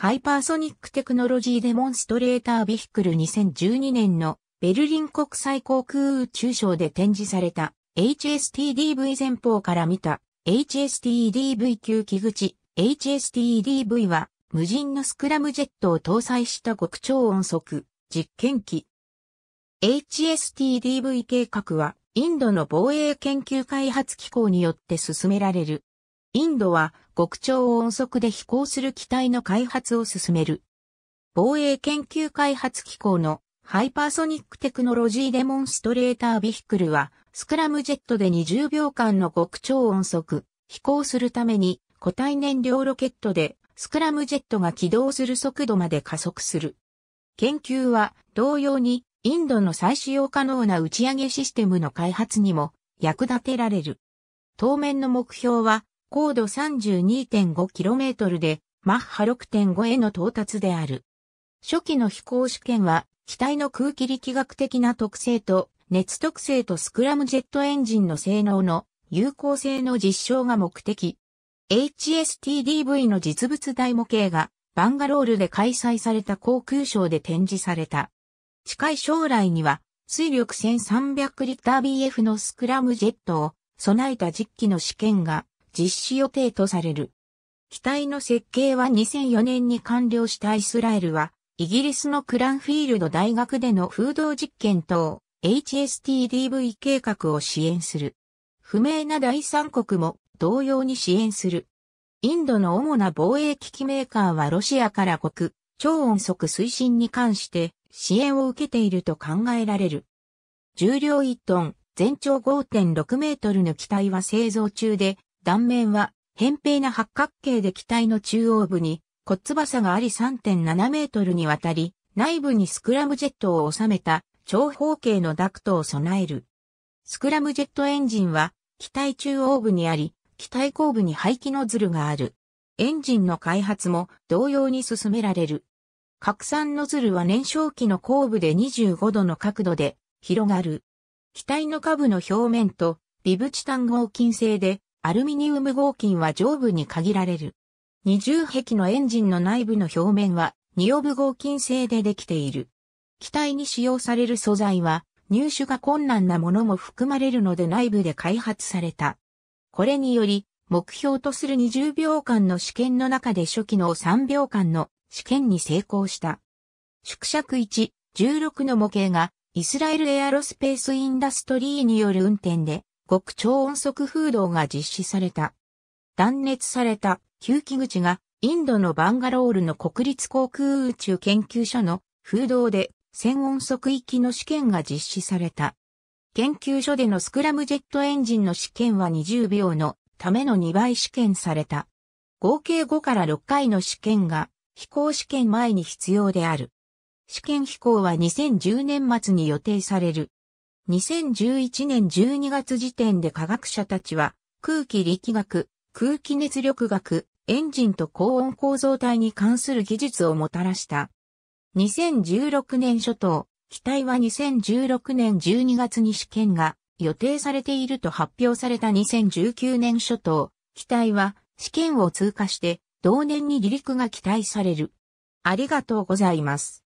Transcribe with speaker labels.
Speaker 1: ハイパーソニックテクノロジーデモンストレータービヒクル2012年のベルリン国際航空宇宙ショーで展示された HSTDV 前方から見た HSTDV 級機口 HSTDV は無人のスクラムジェットを搭載した極超音速実験機 HSTDV 計画はインドの防衛研究開発機構によって進められるインドは極超音速で飛行する機体の開発を進める。防衛研究開発機構のハイパーソニックテクノロジーデモンストレータービヒクルはスクラムジェットで20秒間の極超音速飛行するために固体燃料ロケットでスクラムジェットが起動する速度まで加速する。研究は同様にインドの再使用可能な打ち上げシステムの開発にも役立てられる。当面の目標は高度 32.5km でマッハ6.5への到達である。初期の飛行試験は、機体の空気力学的な特性と、熱特性とスクラムジェットエンジンの性能の有効性の実証が目的。HSTDV の実物大模型がバンガロールで開催された航空ショーで展示された。近い将来には水力1300リッター BF のスクラムジェットを備えた実機の試験が実施予定とされる。機体の設計は2004年に完了したイスラエルは、イギリスのクランフィールド大学での風洞実験等、HSTDV 計画を支援する。不明な第三国も同様に支援する。インドの主な防衛機器メーカーはロシアから国、超音速推進に関して支援を受けていると考えられる。重量1トン、全長5.6メートルの機体は製造中で、断面は、扁平な八角形で機体の中央部に、骨翼があり3.7メートルにわたり、内部にスクラムジェットを収めた長方形のダクトを備える。スクラムジェットエンジンは、機体中央部にあり、機体後部に排気ノズルがある。エンジンの開発も同様に進められる。拡散ノズルは燃焼機の後部で25度の角度で広がる。機体の下部の表面とビブチタン合金製でアルミニウム合金は上部に限られる。二重壁のエンジンの内部の表面は二オブ合金製でできている。機体に使用される素材は入手が困難なものも含まれるので内部で開発された。これにより目標とする20秒間の試験の中で初期の3秒間の試験に成功した。縮尺1、16の模型がイスラエルエアロスペースインダストリーによる運転で極超音速風洞が実施された。断熱された吸気口がインドのバンガロールの国立航空宇宙研究所の風洞で1000音速域の試験が実施された。研究所でのスクラムジェットエンジンの試験は20秒のための2倍試験された。合計5から6回の試験が飛行試験前に必要である。試験飛行は2010年末に予定される。2011年12月時点で科学者たちは、空気力学、空気熱力学、エンジンと高温構造体に関する技術をもたらした。2016年初頭、機体は2016年12月に試験が予定されていると発表された2019年初頭、機体は試験を通過して同年に離陸が期待される。ありがとうございます。